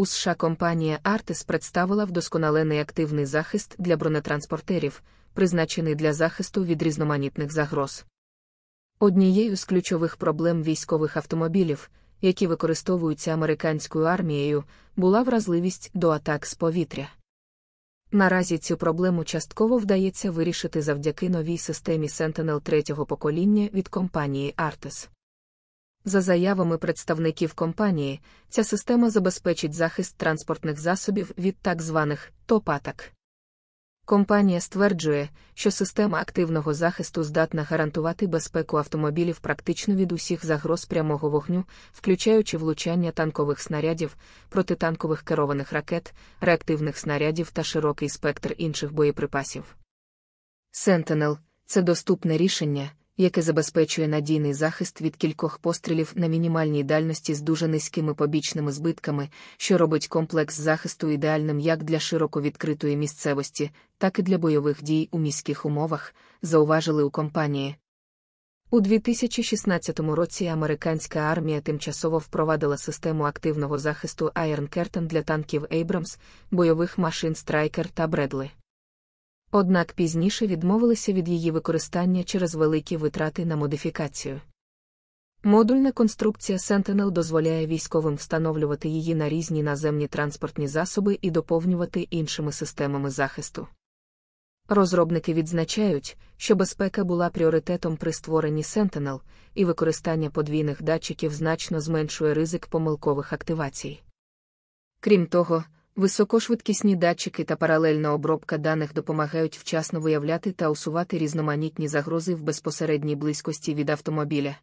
У США компанія Artis представила вдосконалений активний захист для бронетранспортерів, призначений для захисту від різноманітних загроз. Однією з ключових проблем військових автомобілів, які використовуються американською армією, була вразливість до атак з повітря. Наразі цю проблему частково вдається вирішити завдяки новій системі Sentinel третього покоління від компанії Artis. За заявами представників компанії, ця система забезпечить захист транспортних засобів від так званих топаток. Компанія стверджує, що система активного захисту здатна гарантувати безпеку автомобілів практично від усіх загроз прямого вогню, включаючи влучання танкових снарядів, протитанкових керованих ракет, реактивних снарядів та широкий спектр інших боєприпасів. Sentinel – це доступне рішення, яке забезпечує надійний захист від кількох пострілів на мінімальній дальності з дуже низькими побічними збитками, що робить комплекс захисту ідеальним як для широко відкритої місцевості, так і для бойових дій у міських умовах, зауважили у компанії. У 2016 році американська армія тимчасово впровадила систему активного захисту Iron Curtain для танків Abrams, бойових машин Страйкер та Бредле. Однак пізніше відмовилися від її використання через великі витрати на модифікацію. Модульна конструкція Sentinel дозволяє військовим встановлювати її на різні наземні транспортні засоби і доповнювати іншими системами захисту. Розробники відзначають, що безпека була пріоритетом при створенні Sentinel, і використання подвійних датчиків значно зменшує ризик помилкових активацій. Крім того, Високошвидкісні датчики та паралельна обробка даних допомагають вчасно виявляти та усувати різноманітні загрози в безпосередній близькості від автомобіля.